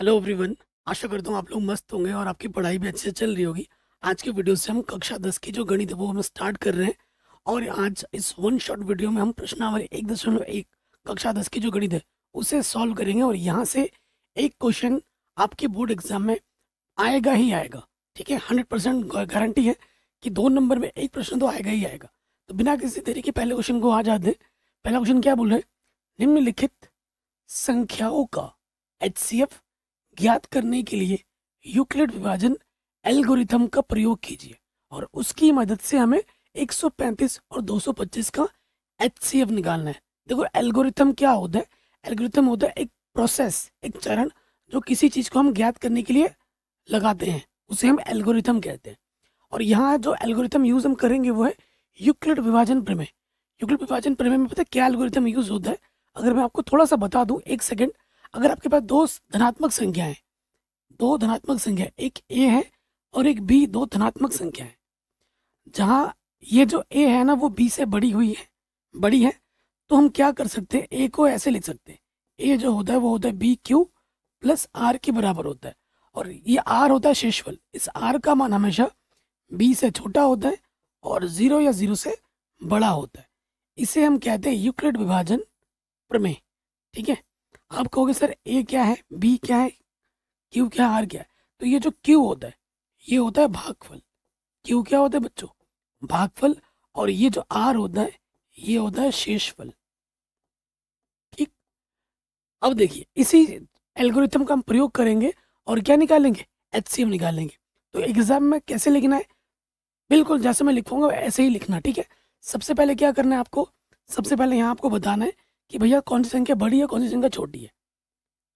hello everyone आशा करता हूँ आप लोग मस्त होंगे और आपकी पढ़ाई भी अच्छे से चल रही होगी आज के वीडियो से हम कक्षा दस की जो गणित है वो हम स्टार्ट कर रहे हैं और आज इस वन शॉट वीडियो में हम प्रश्नावली एक दशमलव एक कक्षा दस की जो गणित है उसे सॉल्व करेंगे और यहाँ से एक क्वेश्चन आपके बोर्ड एग्जाम में आएगा ही आएगा ठीक है हंड्रेड परसेंट गारंटी है कि दो नंबर में एक प्रश्न तो आएगा ही आएगा तो बिना किसी देरी के पहले क्वेश्चन को आ जाते पहला क्वेश्चन क्या बोल रहे हैं निम्नलिखित संख्याओं का एच सी एफ ज्ञात करने के लिए यूक्लिड विभाजन एल्गोरिथम का प्रयोग कीजिए और उसकी मदद से हमें 135 और 225 का एच निकालना है देखो एल्गोरिथम क्या होता है एल्गोरिथम होता है एक प्रोसेस एक चरण जो किसी चीज़ को हम ज्ञात करने के लिए लगाते हैं उसे हम एल्गोरिथम कहते हैं और यहाँ जो एल्गोरिथम यूज़ हम करेंगे वो है यूक्लिड विभाजन प्रमेय यूक्लिड विभाजन प्रमेय में पता है क्या एल्गोरिथम यूज़ होता है अगर मैं आपको थोड़ा सा बता दूँ एक सेकेंड अगर आपके पास दो धनात्मक संख्या है दो धनात्मक संख्या एक ए है और एक बी दो धनात्मक संख्या है जहाँ ये जो ए है ना वो बी से बड़ी हुई है बड़ी है तो हम क्या कर सकते हैं ए को ऐसे लिख सकते हैं ए जो होता है वो होता है बी क्यू प्लस आर के बराबर होता है और ये आर होता है शेषफल इस आर का मान हमेशा बी से छोटा होता है और ज़ीरो या ज़ीरो से बड़ा होता है इसे हम कहते हैं यूक्लिड विभाजन प्रमेय ठीक है आप कहोगे सर ए क्या है बी क्या है क्यू क्या आर क्या है तो ये जो क्यू होता है ये होता है भागफल क्यू क्या होता है बच्चों भागफल और ये जो आर होता है ये होता है शेषफल ठीक अब देखिए इसी एल्गोरिथम का हम प्रयोग करेंगे और क्या निकालेंगे एच निकालेंगे तो एग्जाम में कैसे लिखना है बिल्कुल जैसे मैं लिखूंगा ऐसे ही लिखना ठीक है सबसे पहले क्या करना है आपको सबसे पहले यहाँ आपको बताना है कि भैया कौन सी संख्या बड़ी है कौन सी संख्या छोटी है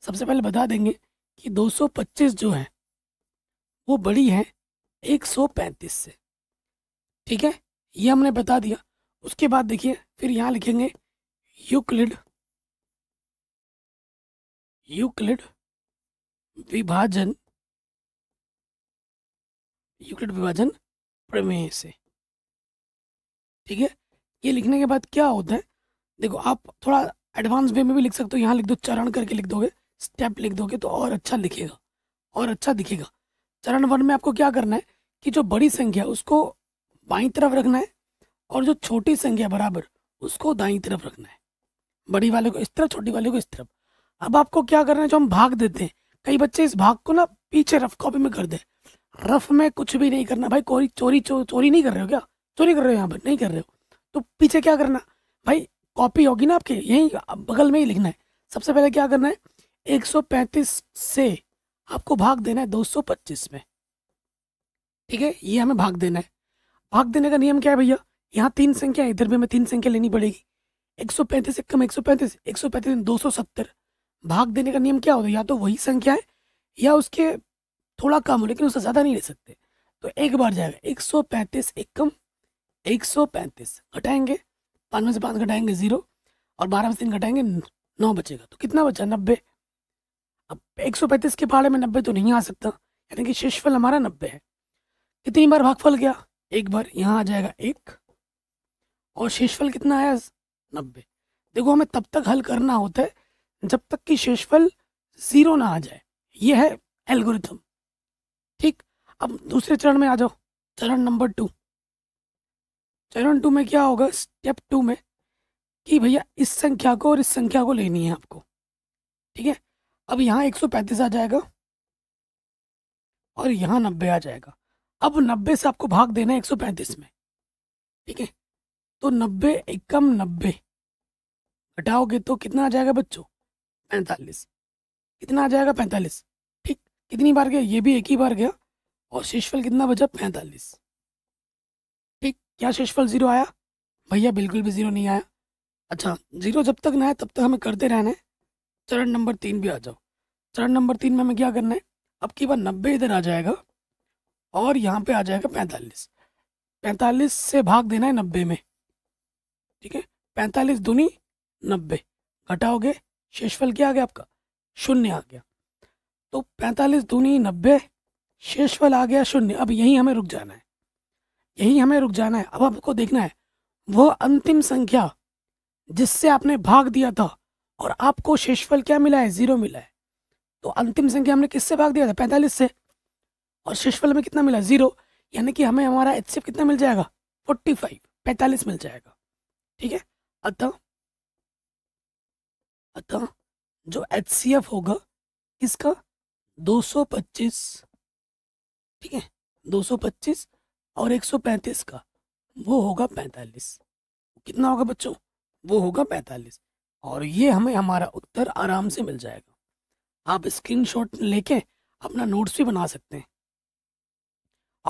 सबसे पहले बता देंगे कि 225 जो है वो बड़ी है 135 से ठीक है ये हमने बता दिया उसके बाद देखिए फिर यहाँ लिखेंगे यूक्लिड यूक्लिड विभाजन यूक्लिड विभाजन प्रमेय से ठीक है ये लिखने के बाद क्या होता है देखो आप थोड़ा एडवांस वे में भी लिख सकते हो यहाँ लिख दो चरण करके लिख दोगे स्टेप लिख दोगे तो और अच्छा लिखेगा और अच्छा दिखेगा चरण वन में आपको क्या करना है कि जो बड़ी संख्या उसको बाई तरफ रखना है और जो छोटी संख्या बराबर उसको दाई तरफ रखना है बड़ी वाले को इस तरफ छोटी वाले को इस तरफ अब आपको क्या करना है जो हम भाग देते हैं कई बच्चे इस भाग को ना पीछे रफ कॉपी में कर दे रफ में कुछ भी नहीं करना भाई कोई चोरी चो, चोरी नहीं कर रहे हो क्या चोरी कर रहे हो यहाँ पर नहीं कर रहे हो तो पीछे क्या करना भाई कॉपी होगी ना आपके यहीं बगल में ही लिखना है सबसे पहले क्या करना है 135 से आपको भाग देना है 225 में ठीक है ये हमें भाग देना है भाग देने का नियम क्या है भैया यहाँ तीन संख्या है इधर भी हमें तीन संख्या लेनी पड़ेगी एक सौ पैंतीस से कम एक सौ पैंतीस एक सौ पैंतीस दो सौ सत्तर भाग देने का नियम क्या होता है या तो वही संख्या है या उसके थोड़ा कम हो लेकिन उससे ज़्यादा नहीं ले सकते तो एक बार जाएगा एक सौ पैंतीस एक कम एक सौ पैंतीस घटाएंगे पाँच में से पाँच घटाएंगे ज़ीरो और बारह में से तीन घटाएंगे नौ बचेगा तो कितना बचा नब्बे अब एक सौ पैंतीस के पहाड़े में नब्बे तो नहीं आ सकता यानी कि शेषफल हमारा नब्बे है कितनी बार भागफल गया एक बार यहाँ आ जाएगा एक और शेषफल कितना आया नब्बे देखो हमें तब तक हल करना होता है जब तक कि शेषफल ज़ीरो ना आ जाए यह है एल्गोरिथम ठीक अब दूसरे चरण में आ जाओ चरण नंबर टू चरण टू में क्या होगा स्टेप टू में कि भैया इस संख्या को और इस संख्या को लेनी है आपको ठीक है अब यहाँ पैंतीस आ जाएगा और यहाँ नब्बे आ जाएगा अब नब्बे से आपको भाग देना है पैंतीस में ठीक है तो नब्बे एकम नब्बे घटाओगे तो कितना आ जाएगा बच्चों पैंतालीस कितना आ जाएगा पैंतालीस ठीक कितनी बार गया ये भी एक ही बार गया और शेषफल कितना बचा पैंतालीस क्या शेषफल ज़ीरो आया भैया बिल्कुल भी ज़ीरो नहीं आया अच्छा ज़ीरो जब तक ना आए तब तक हमें करते रहना है चरण नंबर तीन भी आ जाओ चरण नंबर तीन में हमें क्या करना है अब की बार नब्बे इधर आ जाएगा और यहाँ पे आ जाएगा पैंतालीस पैंतालीस से भाग देना है नब्बे में ठीक है पैंतालीस दूनी नब्बे घटाओगे शेषफल क्या आ गया आपका शून्य आ गया तो पैंतालीस दूनी नब्बे शेषफल आ गया शून्य अब यहीं हमें रुक जाना है यहीं हमें रुक जाना है अब आपको देखना है वो अंतिम संख्या जिससे आपने भाग दिया था और आपको शेषफल क्या मिला है जीरो मिला है तो अंतिम संख्या हमने किससे भाग दिया था पैंतालीस से और शेषफल में कितना मिला जीरो यानी कि हमें हमारा एच कितना मिल जाएगा फोर्टी फाइव पैंतालीस मिल जाएगा ठीक है अतः अतः जो एच होगा इसका 225 ठीक है 225 और 135 का वो होगा 45 कितना होगा बच्चों वो होगा 45 और ये हमें हमारा उत्तर आराम से मिल जाएगा आप स्क्रीनशॉट लेके अपना नोट्स भी बना सकते हैं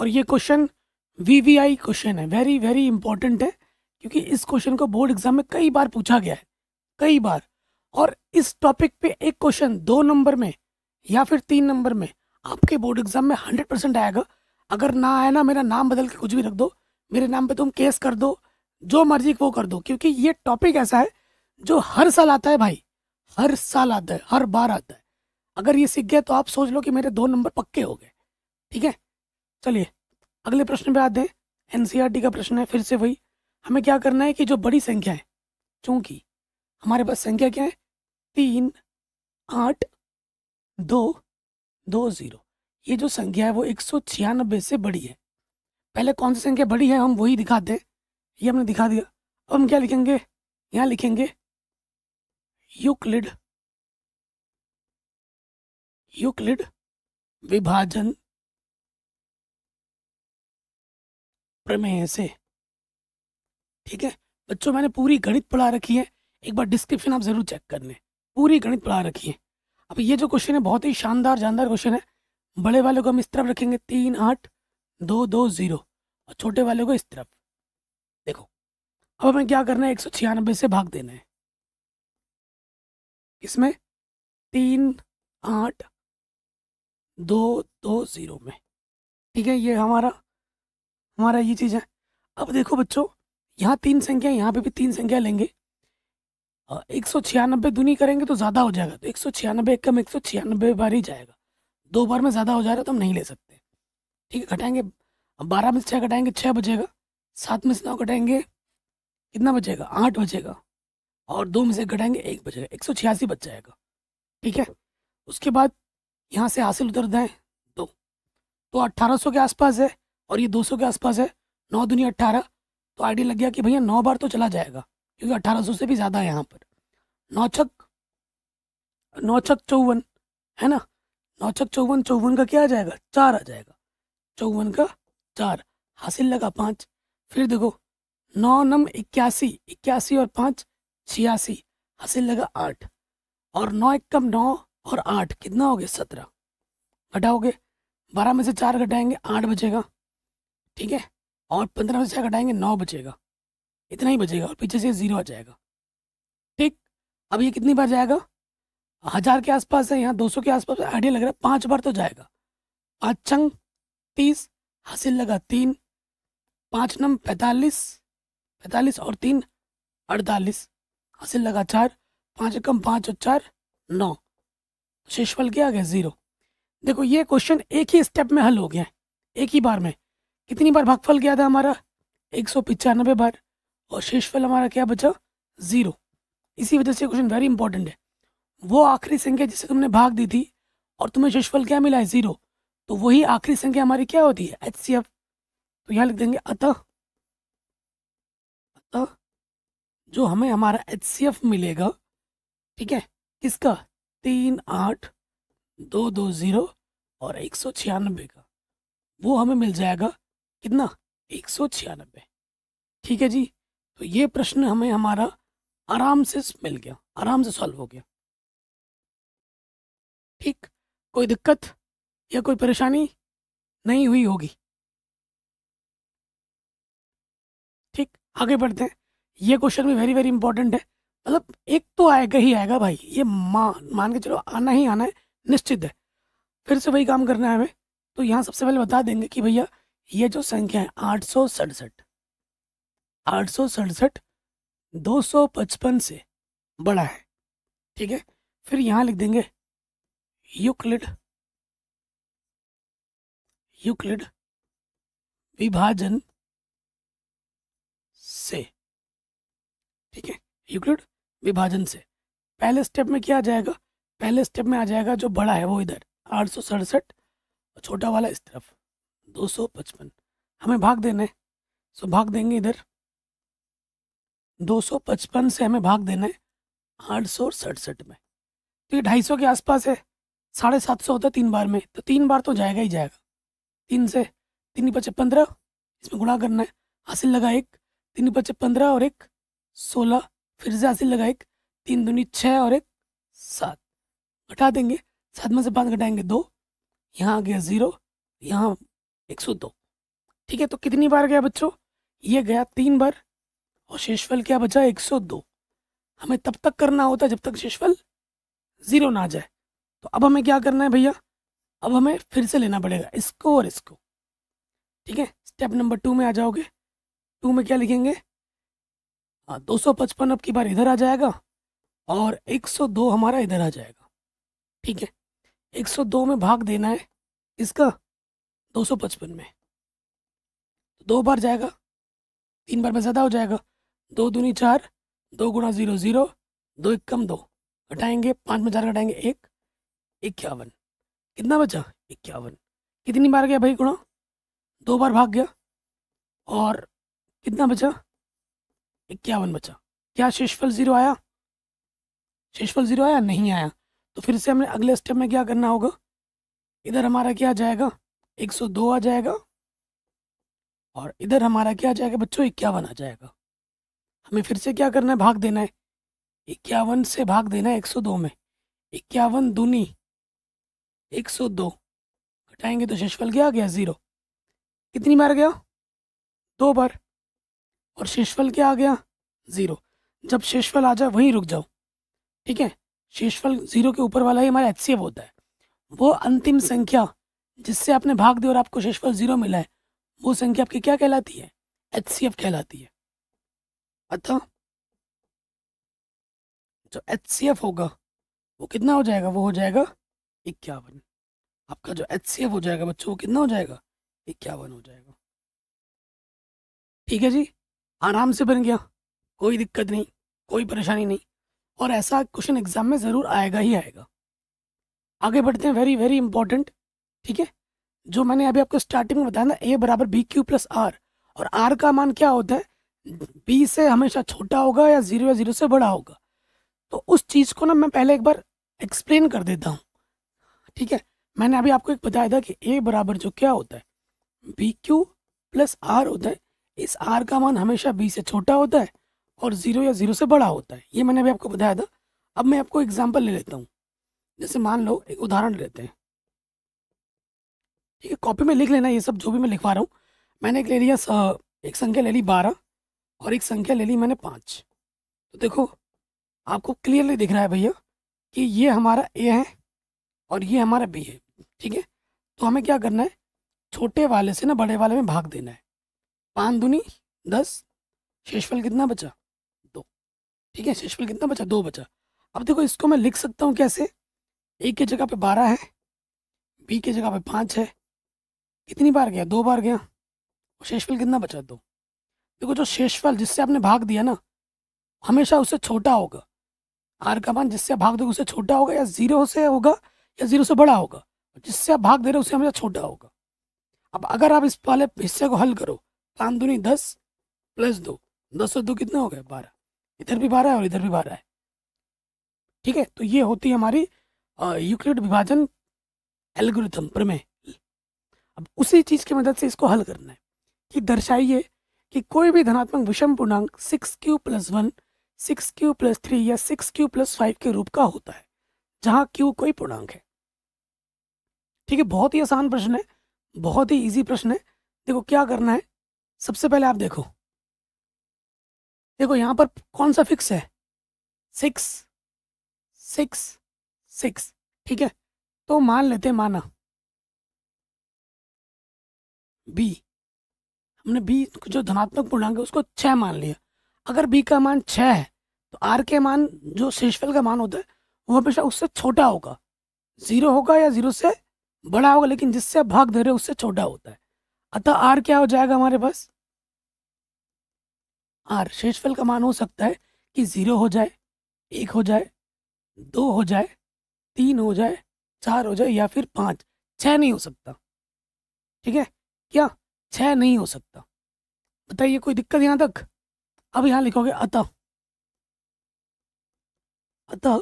और ये क्वेश्चन वीवीआई क्वेश्चन है वेरी वेरी इंपॉर्टेंट है क्योंकि इस क्वेश्चन को बोर्ड एग्जाम में कई बार पूछा गया है कई बार और इस टॉपिक पे एक क्वेश्चन दो नंबर में या फिर तीन नंबर में आपके बोर्ड एग्जाम में हंड्रेड परसेंट आएगा अगर ना आया ना मेरा नाम बदल के कुछ भी रख दो मेरे नाम पे तुम केस कर दो जो मर्जी वो कर दो क्योंकि ये टॉपिक ऐसा है जो हर साल आता है भाई हर साल आता है हर बार आता है अगर ये सीख गए तो आप सोच लो कि मेरे दो नंबर पक्के हो गए ठीक है चलिए अगले प्रश्न पे आते हैं एन e का प्रश्न है फिर से वही हमें क्या करना है कि जो बड़ी संख्या है चूंकि हमारे पास संख्या क्या है तीन आठ दो दो ज़ीरो ये जो संख्या है वो एक से बड़ी है पहले कौन सी संख्या बड़ी है हम वही दिखाते हैं ये हमने दिखा दिया अब हम क्या लिखेंगे यहाँ लिखेंगे युक्लिड युक्लिड विभाजन प्रमेय से ठीक है बच्चों मैंने पूरी गणित पढ़ा रखी है एक बार डिस्क्रिप्शन आप जरूर चेक कर लें पूरी गणित पढ़ा रखी है अब ये जो क्वेश्चन है बहुत ही शानदार जानदार क्वेश्चन है बड़े वाले को हम इस तरफ रखेंगे तीन आठ दो दो ज़ीरो और छोटे वाले को इस तरफ देखो अब हमें क्या करना है एक सौ छियानबे से भाग देना है इसमें तीन आठ दो दो ज़ीरो में ठीक है ये हमारा हमारा ये चीज़ है अब देखो बच्चों यहाँ तीन संख्या यहाँ पे भी तीन संख्या लेंगे एक सौ छियानबे दूनी करेंगे तो ज़्यादा हो जाएगा तो एक सौ छियानबे कम एक सौ छियानबे बार ही जाएगा दो बार में ज़्यादा हो जा रहा है तो हम नहीं ले सकते ठीक है घटाएंगे बारह में से छः घटाएंगे छः बजेगा सात में से नौ घटाएंगे कितना बचेगा आठ बजेगा और दो में से घटाएंगे एक बजेगा एक सौ छियासी बच जाएगा ठीक है उसके बाद यहाँ से हासिल उतर दें दो तो अट्ठारह सौ के आसपास है और ये दो सौ के आसपास है नौ दुनिया अट्ठारह तो आइडिया लग गया कि भैया नौ बार तो चला जाएगा क्योंकि अट्ठारह सौ से भी ज़्यादा है यहाँ पर नौ छक नौ छक चौवन है ना नौ छक चौवन चौवन का क्या आ जाएगा चार आ जाएगा चौवन का चार हासिल लगा पाँच फिर देखो नौ नम इक्यासी इक्यासी और पाँच छियासी हासिल लगा आठ और नौ एक कम नौ और आठ कितना हो गया सत्रह घटाओगे बारह में से चार घटाएंगे आठ बचेगा ठीक है और पंद्रह में से चार घटाएंगे नौ बचेगा इतना ही बचेगा और पीछे से ज़ीरो आ जाएगा ठीक अब ये कितनी बार जाएगा हजार के आसपास है यहाँ दो सौ के आसपास आइडिया लग रहा है पांच बार तो जाएगा अच्छंग तीस हासिल लगा तीन पाँच नम पैंतालीस पैंतालीस और तीन अड़तालीस हासिल लगा चार पाँच कम पाँच और चार नौ तो शेषफल क्या आ गया ज़ीरो देखो ये क्वेश्चन एक ही स्टेप में हल हो गया है एक ही बार में कितनी बार भागफल गया था हमारा एक सौ पचानबे बार और शेषफल हमारा क्या बचा ज़ीरो इसी वजह से क्वेश्चन वेरी इंपॉर्टेंट है वो आखिरी संख्या जिसे तुमने भाग दी थी और तुम्हें शेषफल क्या मिला है ज़ीरो तो वही आखिरी संख्या हमारी क्या होती है एच सी एफ तो यहाँ लिख देंगे अतः अतः जो हमें हमारा एच सी एफ मिलेगा ठीक है किसका तीन आठ दो दो ज़ीरो और एक सौ छियानबे का वो हमें मिल जाएगा कितना एक सौ छियानबे ठीक है जी तो ये प्रश्न हमें हमारा आराम से मिल गया आराम से सॉल्व हो गया ठीक कोई दिक्कत या कोई परेशानी नहीं हुई होगी ठीक आगे बढ़ते हैं ये क्वेश्चन भी वेरी वेरी इंपॉर्टेंट है मतलब एक तो आएगा ही आएगा भाई ये मान मान के चलो आना ही आना है निश्चित है फिर से वही काम करना है हमें तो यहाँ सबसे पहले बता देंगे कि भैया ये जो संख्या है आठ सौ सड़सठ आठ सौ सड़सठ दो सौ पचपन से बड़ा है ठीक है फिर यहाँ लिख देंगे यूक्लिड यूक्लिड विभाजन से ठीक है यूक्लिड विभाजन से पहले स्टेप में क्या आ जाएगा पहले स्टेप में आ जाएगा जो बड़ा है वो इधर आठ सौ सड़सठ और छोटा वाला इस तरफ दो सौ पचपन हमें भाग देना है सो भाग देंगे इधर दो सौ पचपन से हमें भाग देना है आठ सौ सड़सठ में तो ये ढाई सौ के आसपास है साढ़े सात सौ होता है तीन बार में तो तीन बार तो जाएगा ही जाएगा तीन से तीन पचे पंद्रह इसमें गुणा करना है हासिल लगा एक तीन पचे पंद्रह और एक सोलह फिर से हासिल लगा एक तीन दूनी छः और एक सात घटा देंगे सात में से पाँच घटाएंगे दो यहाँ आ गया ज़ीरो यहाँ एक सौ दो ठीक है तो कितनी बार गया बच्चों ये गया तीन बार और शेषफल क्या बचा एक सौ दो हमें तब तक करना होता है जब तक शेषफल ज़ीरो ना आ जाए तो अब हमें क्या करना है भैया अब हमें फिर से लेना पड़ेगा इसको और इसको ठीक है स्टेप नंबर टू में आ जाओगे टू में क्या लिखेंगे हाँ दो सौ पचपन अब की बार इधर आ जाएगा और एक सौ दो हमारा इधर आ जाएगा ठीक है एक सौ दो में भाग देना है इसका दो सौ पचपन में तो दो बार जाएगा तीन बार में ज़्यादा हो जाएगा दो दूनी चार दो गुणा ज़ीरो ज़ीरो दो एक कम दो घटाएंगे पाँच में चार घटाएँगे एक इक्यावन कितना बचा इक्यावन कितनी बार गया भाई गुणा दो बार भाग गया और कितना बचा इक्यावन बचा क्या शेषफल ज़ीरो आया शेषफल ज़ीरो आया नहीं आया तो फिर से हमें अगले स्टेप में क्या करना होगा इधर हमारा क्या आ जाएगा एक सौ दो आ जाएगा और इधर हमारा क्या आ जाएगा बच्चों इक्यावन आ जाएगा हमें फिर से क्या करना है भाग देना है इक्यावन से भाग देना है एक सौ दो में इक्यावन दूनी एक सौ दो घटाएंगे तो शेषफल क्या आ गया ज़ीरो कितनी बार गया दो बार और शेषफल क्या आ गया ज़ीरो जब शेषफल आ जाए वहीं रुक जाओ ठीक है शेषफल ज़ीरो के ऊपर वाला ही हमारा एच होता है वो अंतिम संख्या जिससे आपने भाग दिया और आपको शेषफल ज़ीरो मिला है वो संख्या आपकी क्या कहलाती है एच कहलाती है अतः जो एच होगा वो कितना हो जाएगा वो हो जाएगा इक्यावन आपका जो एच हो जाएगा बच्चों कितना हो जाएगा इक्यावन हो जाएगा ठीक है जी आराम से बन गया कोई दिक्कत नहीं कोई परेशानी नहीं और ऐसा क्वेश्चन एग्जाम में ज़रूर आएगा ही आएगा आगे बढ़ते हैं वेरी वेरी इंपॉर्टेंट ठीक है जो मैंने अभी आपको स्टार्टिंग में बताया ना ए बराबर बी क्यू प्लस आर और आर का मान क्या होता है बी से हमेशा छोटा होगा या जीरो या जीरो से बड़ा होगा तो उस चीज़ को ना मैं पहले एक बार एक्सप्लेन कर देता हूँ ठीक है मैंने अभी आपको एक बताया था कि ए बराबर जो क्या होता है बी क्यू प्लस आर होता है इस आर का मान हमेशा बी से छोटा होता है और ज़ीरो या ज़ीरो से बड़ा होता है ये मैंने अभी आपको बताया था अब मैं आपको एग्जाम्पल ले लेता हूँ जैसे मान लो एक उदाहरण लेते हैं ठीक है कॉपी में लिख लेना ये सब जो भी मैं लिखवा रहा हूँ मैंने एक ले लिया एक संख्या ले ली बारह और एक संख्या ले ली मैंने पाँच तो देखो आपको क्लियरली दिख रहा है भैया कि ये हमारा ए है और ये हमारा बी है ठीक है तो हमें क्या करना है छोटे वाले से ना बड़े वाले में भाग देना है पाँच दुनी दस शेषफल कितना बचा दो ठीक है शेषफल कितना बचा दो बचा अब देखो इसको मैं लिख सकता हूँ कैसे ए के जगह पे बारह है बी के जगह पे पाँच है कितनी बार गया दो बार गया शेषफल कितना बचा दो देखो जो शेषफल जिससे आपने भाग दिया ना हमेशा उससे छोटा होगा आर का मान जिससे भाग दोगे उससे छोटा होगा या जीरो से होगा या जीरो से बड़ा होगा जिससे आप भाग दे रहे हो उससे हमेशा छोटा होगा अब अगर आप इस वाले हिस्से को हल करो पाँच दूनी दस प्लस दो दस और दो कितना हो गया बारह इधर भी बारह है और इधर भी बारह है ठीक है तो ये होती है हमारी यूक्लिड विभाजन एल्गोरिथम प्रमेय अब उसी चीज़ की मदद से इसको हल करना है कि दर्शाइए कि कोई भी धनात्मक विषम पूर्णांक six Q plus one six Q plus three या सिक्स क्यू प्लस फाइव के रूप का होता है जहाँ क्यू कोई पूर्णांक है ठीक है बहुत ही आसान प्रश्न है बहुत ही इजी प्रश्न है देखो क्या करना है सबसे पहले आप देखो देखो यहाँ पर कौन सा फिक्स है सिक्स सिक्स सिक्स ठीक है तो मान लेते माना बी हमने बी जो धनात्मक पूर्णांक है उसको छः मान लिया अगर बी का मान छः है तो आर के मान जो शेषफल का मान होता है वो हमेशा उससे छोटा होगा ज़ीरो होगा या ज़ीरो से बड़ा होगा लेकिन जिससे आप भाग हो उससे छोटा होता है अतः आर क्या हो जाएगा हमारे पास आर शेषफल का मान हो सकता है कि जीरो हो जाए एक हो जाए दो हो जाए तीन हो जाए चार हो जाए या फिर पांच छह नहीं हो सकता ठीक है क्या छह नहीं हो सकता बताइए कोई दिक्कत यहां तक अब यहां लिखोगे अतः अतः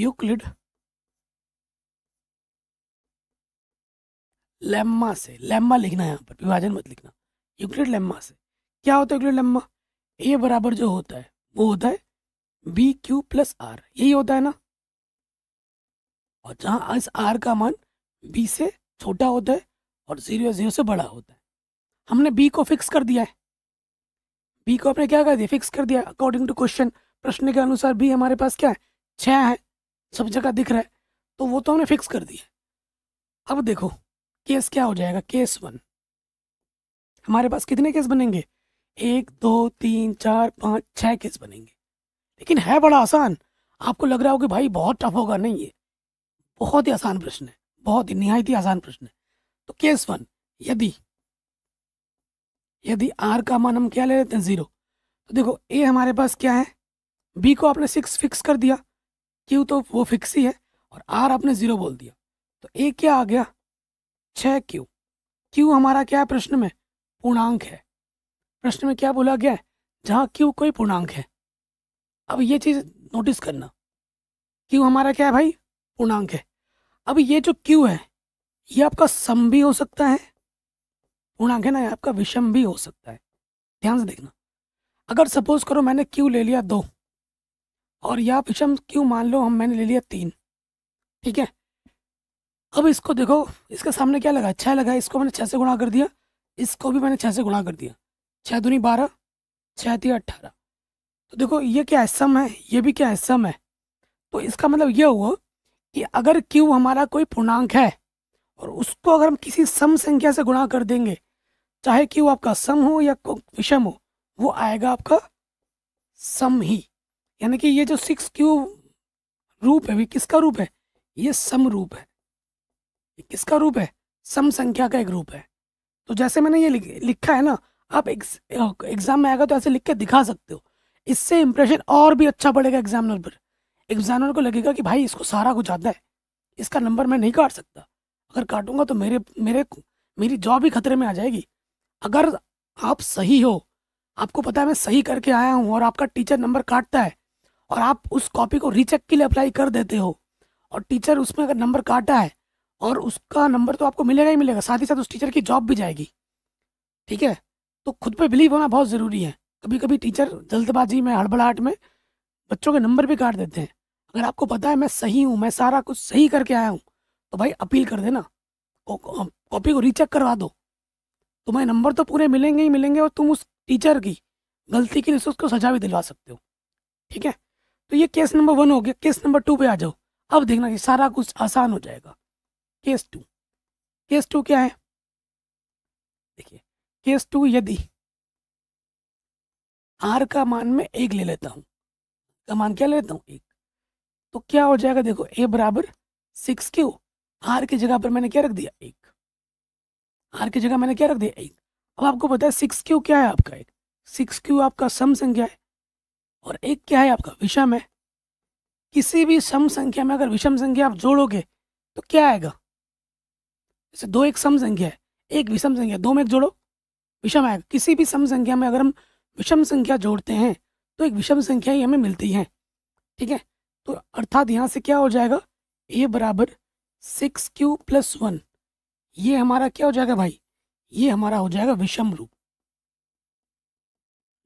यूक्लिड लेम्मा से लेम्मा लिखना है यहाँ पर विभाजन मत लिखना यूक्लिड लेम्मा से क्या होता है यूक्लिड लेम्मा ए बराबर जो होता है वो होता है बी क्यू प्लस आर यही होता है ना और जहाँ इस आर का मान बी से छोटा होता है और जीरो जीरो से बड़ा होता है हमने बी को फिक्स कर दिया है बी को आपने क्या कर दिया फिक्स कर दिया अकॉर्डिंग टू क्वेश्चन प्रश्न के अनुसार बी हमारे पास क्या है छः है सब जगह दिख रहा है तो वो तो हमने फिक्स कर दिया अब देखो केस क्या हो जाएगा केस वन हमारे पास कितने केस बनेंगे एक दो तीन चार पाँच छः केस बनेंगे लेकिन है बड़ा आसान आपको लग रहा हो कि भाई बहुत टफ होगा नहीं ये बहुत ही आसान प्रश्न है बहुत ही निहायत ही आसान प्रश्न है तो केस वन यदि यदि आर का मान हम क्या ले लेते हैं ज़ीरो तो देखो ए हमारे पास क्या है बी को आपने सिक्स फिक्स कर दिया क्यू तो वो फिक्स ही है और आर आपने ज़ीरो बोल दिया तो ए क्या आ गया छह अच्छा क्यू क्यू हमारा क्या है प्रश्न में पूर्णांक है प्रश्न में क्या बोला गया है जहाँ क्यू कोई पूर्णांक है अब ये चीज़ नोटिस करना क्यू हमारा क्या है भाई पूर्णांक है अब ये जो क्यू है ये आपका सम भी हो सकता है पूर्णांक है ना आपका विषम भी हो सकता है ध्यान से देखना अगर सपोज करो मैंने क्यू ले लिया दो और या विषम क्यू मान लो हम मैंने ले लिया तीन ठीक है अब इसको देखो इसके सामने क्या लगा छः लगा इसको मैंने छः से गुणा कर दिया इसको भी मैंने छः से गुणा कर दिया छः दूनी बारह छः तीन अट्ठारह तो देखो ये क्या है सम है ये भी क्या है सम है तो इसका मतलब यह हुआ कि अगर क्यू हमारा कोई पूर्णांक है और उसको अगर हम किसी सम संख्या से गुणा कर देंगे चाहे क्यू आपका सम हो या विषम हो वो आएगा आपका सम ही यानी कि ये जो सिक्स क्यू रूप है भी किसका रूप है ये सम रूप है ये किसका रूप है सम संख्या का एक रूप है तो जैसे मैंने ये लिखा है ना आप एग्जाम में आएगा तो ऐसे लिख के दिखा सकते हो इससे इंप्रेशन और भी अच्छा पड़ेगा एग्जामिनर पर एग्जामिनर को लगेगा कि भाई इसको सारा कुछ आता है इसका नंबर मैं नहीं काट सकता अगर काटूंगा तो मेरे मेरे मेरी जॉब ही खतरे में आ जाएगी अगर आप सही हो आपको पता है मैं सही करके आया हूँ और आपका टीचर नंबर काटता है और आप उस कॉपी को रीचेक के लिए अप्लाई कर देते हो और टीचर उसमें अगर नंबर काटा है और उसका नंबर तो आपको मिलेगा ही मिलेगा साथ ही साथ उस टीचर की जॉब भी जाएगी ठीक है तो खुद पे बिलीव होना बहुत ज़रूरी है कभी कभी टीचर जल्दबाजी में हड़बड़ाहट में बच्चों के नंबर भी काट देते हैं अगर आपको पता है मैं सही हूँ मैं सारा कुछ सही करके आया हूँ तो भाई अपील कर देना कॉपी को रीचेक करवा दो तुम्हें नंबर तो पूरे मिलेंगे ही मिलेंगे और तुम उस टीचर की गलती के लिए उसको सजा भी दिलवा सकते हो ठीक है तो ये केस नंबर वन हो गया केस नंबर टू पे आ जाओ अब देखना कि सारा कुछ आसान हो जाएगा केस टू केस टू क्या है देखिए केस टू यदि आर का मान में एक ले लेता हूं का मान क्या ले लेता हूं एक तो क्या हो जाएगा देखो ए बराबर सिक्स क्यू आर की जगह पर मैंने क्या रख दिया एक आर की जगह मैंने क्या रख दिया एक अब आपको पता है सिक्स क्यू क्या है आपका एक सिक्स क्यू आपका सम संख्या है और एक क्या है आपका विषम है किसी भी सम संख्या में अगर विषम संख्या आप जोड़ोगे तो क्या आएगा जैसे दो एक सम संख्या है एक विषम संख्या दो में एक जोड़ो विषम आएगा किसी भी सम संख्या में अगर हम विषम संख्या जोड़ते हैं तो एक विषम संख्या ही हमें मिलती है ठीक है तो अर्थात यहाँ से क्या हो जाएगा ए बराबर सिक्स क्यू प्लस वन ये हमारा क्या हो जाएगा भाई ये हमारा हो जाएगा विषम रूप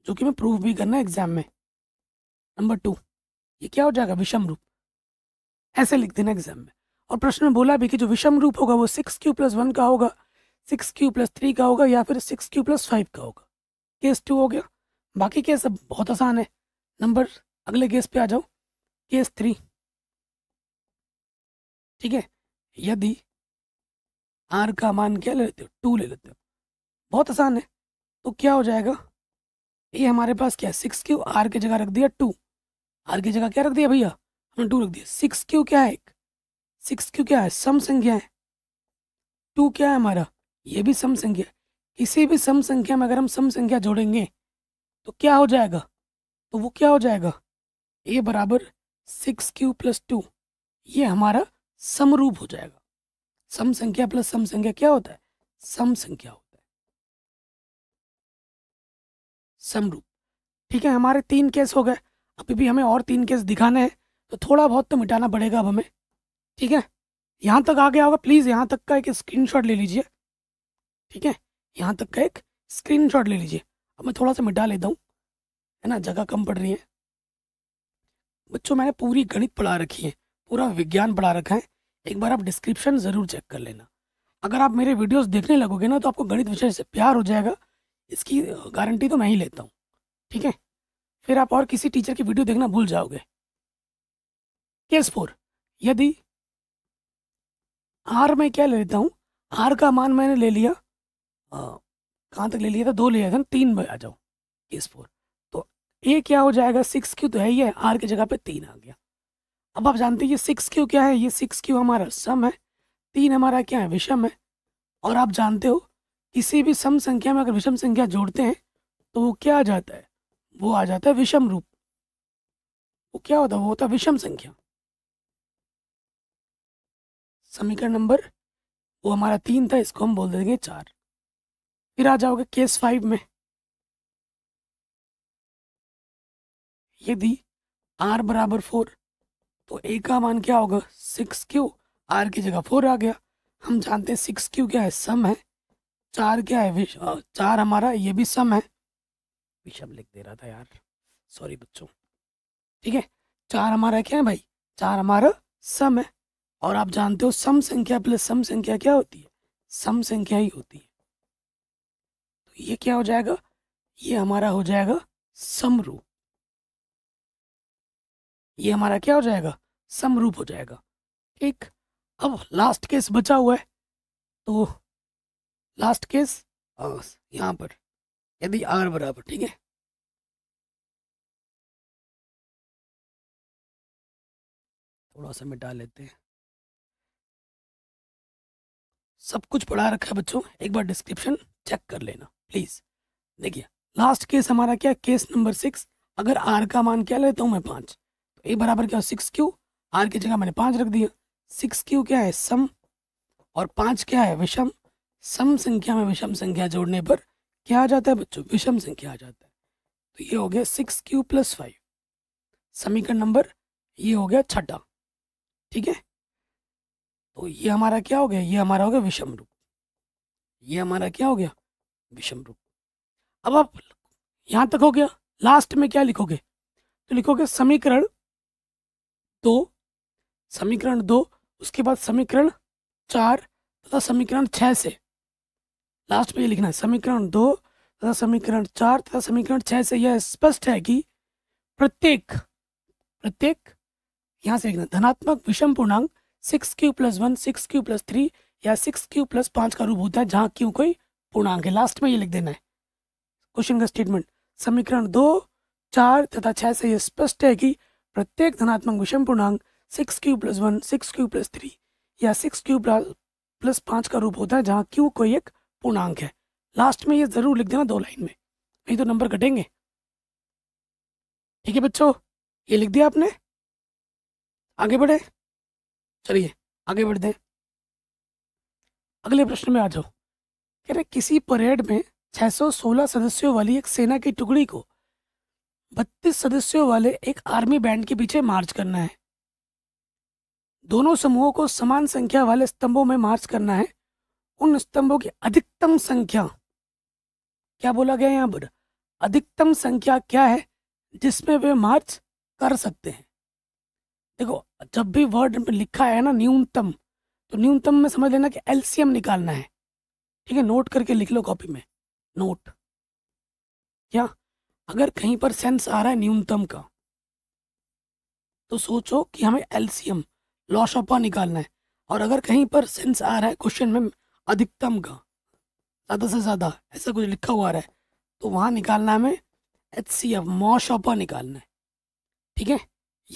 जो कि मैं प्रूफ भी करना एग्जाम में नंबर टू ये क्या हो जाएगा विषम रूप ऐसे लिख देना एग्जाम में और प्रश्न में बोला भी कि जो विषम रूप होगा वो सिक्स क्यू प्लस वन का होगा सिक्स क्यू प्लस थ्री का होगा या फिर सिक्स क्यू प्लस फाइव का होगा केस टू हो गया बाकी केस अब बहुत आसान है नंबर अगले केस पे आ जाओ केस थ्री ठीक है यदि आर का मान क्या ले लेते हो टू ले लेते हो बहुत आसान है तो क्या हो जाएगा ये हमारे पास क्या है सिक्स क्यू आर की जगह रख दिया टू आर की जगह क्या रख दिया भैया हमने टू रख दिया सिक्स क्यू क्या है एक सिक्स क्यों क्या है सम संख्या है टू क्या है हमारा ये भी सम संख्या किसी भी सम संख्या में अगर हम सम संख्या जोड़ेंगे तो क्या हो जाएगा तो वो क्या हो जाएगा ए बराबर सिक्स क्यू प्लस टू ये हमारा समरूप हो जाएगा सम संख्या प्लस सम संख्या क्या होता है सम संख्या होता है समरूप ठीक है हमारे तीन केस हो गए अभी भी हमें और तीन केस दिखाने हैं तो थोड़ा बहुत तो मिटाना पड़ेगा अब हमें ठीक है यहाँ तक आ गया होगा प्लीज़ यहाँ तक का एक स्क्रीनशॉट ले लीजिए ठीक है यहाँ तक का एक स्क्रीनशॉट ले लीजिए अब मैं थोड़ा सा मिटा लेता हूँ है ना जगह कम पड़ रही है बच्चों मैंने पूरी गणित पढ़ा रखी है पूरा विज्ञान पढ़ा रखा है एक बार आप डिस्क्रिप्शन ज़रूर चेक कर लेना अगर आप मेरे वीडियोस देखने लगोगे ना तो आपको गणित विषय से प्यार हो जाएगा इसकी गारंटी तो मैं ही लेता हूँ ठीक है फिर आप और किसी टीचर की वीडियो देखना भूल जाओगे केस फोर यदि आर में क्या ले लेता हूँ आर का मान मैंने ले लिया कहाँ तक ले लिया था दो लिया था तीन में आ जाओ इस फोर तो ए क्या हो जाएगा सिक्स क्यू तो है ही है आर की जगह पे तीन आ गया अब आप जानते हैं ये सिक्स क्यू क्या है ये सिक्स क्यू हमारा सम है तीन हमारा क्या है विषम है और आप जानते हो किसी भी सम संख्या में अगर विषम संख्या जोड़ते हैं तो वो क्या आ जाता है वो आ जाता है विषम रूप वो क्या होता है वो होता है विषम संख्या समीकरण नंबर वो हमारा तीन था इसको हम बोल देंगे चार फिर आ जाओगे केस फाइव में यदि आर बराबर फोर तो ए का मान क्या होगा सिक्स क्यू आर की जगह फोर आ गया हम जानते हैं सिक्स क्यू क्या है सम है चार क्या है विश चार हमारा ये भी सम है विषम लिख दे रहा था यार सॉरी बच्चों ठीक है चार हमारा क्या है भाई चार हमारा सम है और आप जानते हो सम संख्या प्लस सम संख्या क्या होती है सम संख्या ही होती है तो ये क्या हो जाएगा ये हमारा हो जाएगा समरूप ये हमारा क्या हो जाएगा समरूप हो जाएगा ठीक अब लास्ट केस बचा हुआ है तो लास्ट केस यहां पर यदि आर बराबर ठीक है थोड़ा सा मिटा लेते हैं सब कुछ पढ़ा रखा है बच्चों एक बार डिस्क्रिप्शन चेक कर लेना प्लीज़ देखिए लास्ट केस हमारा क्या केस नंबर सिक्स अगर आर का मान क्या लेता हूँ मैं पाँच तो ए बराबर क्या सिक्स क्यू आर की जगह मैंने पाँच रख दिया सिक्स क्यू क्या है सम और पाँच क्या है विषम सम संख्या में विषम संख्या जोड़ने पर क्या आ जाता है बच्चों विषम संख्या आ जाता है तो ये हो गया सिक्स क्यू प्लस फाइव समीकरण नंबर ये हो गया छठा ठीक है तो ये हमारा क्या हो गया ये हमारा हो गया विषम रूप ये हमारा क्या हो गया विषम रूप अब आप यहां तक हो गया लास्ट में क्या लिखोगे तो लिखोगे समीकरण दो समीकरण दो उसके बाद समीकरण चार तथा समीकरण छह से लास्ट में ये लिखना है समीकरण दो तथा समीकरण चार तथा समीकरण छह से यह स्पष्ट है कि प्रत्येक प्रत्येक यहां से लिखना धनात्मक विषम पूर्णांक six Q plus one six Q plus three या सिक्स क्यू प्लस पाँच का रूप होता है जहाँ क्यू कोई पूर्णांक है लास्ट में ये लिख देना है क्वेश्चन का स्टेटमेंट समीकरण दो चार तथा छः से यह स्पष्ट है कि प्रत्येक धनात्मक विषम पूर्णांक six Q plus one six Q plus three या सिक्स क्यू प्लस पाँच का रूप होता है जहाँ क्यू कोई एक पूर्णांक है लास्ट में ये ज़रूर लिख देना दो लाइन में नहीं तो नंबर कटेंगे ठीक है बच्चों ये लिख दिया आपने आगे बढ़े चलिए आगे बढ़ते हैं अगले प्रश्न में आ जाओ कह रहे किसी परेड में 616 सदस्यों वाली एक सेना की टुकड़ी को 32 सदस्यों वाले एक आर्मी बैंड के पीछे मार्च करना है दोनों समूहों को समान संख्या वाले स्तंभों में मार्च करना है उन स्तंभों की अधिकतम संख्या क्या बोला गया यहाँ पर अधिकतम संख्या क्या है जिसमें वे मार्च कर सकते हैं देखो जब भी वर्ड में लिखा है ना न्यूनतम तो न्यूनतम में समझ लेना कि एलसीएम निकालना है ठीक है नोट करके लिख लो कॉपी में नोट क्या अगर कहीं पर सेंस आ रहा है न्यूनतम का तो सोचो कि हमें एलसीएम लॉशपा निकालना है और अगर कहीं पर सेंस आ रहा है क्वेश्चन में अधिकतम का ज़्यादा से ज़्यादा ऐसा कुछ लिखा हुआ आ रहा है तो वहां निकालना है हमें एच सी एफ मॉशपा निकालना है ठीक है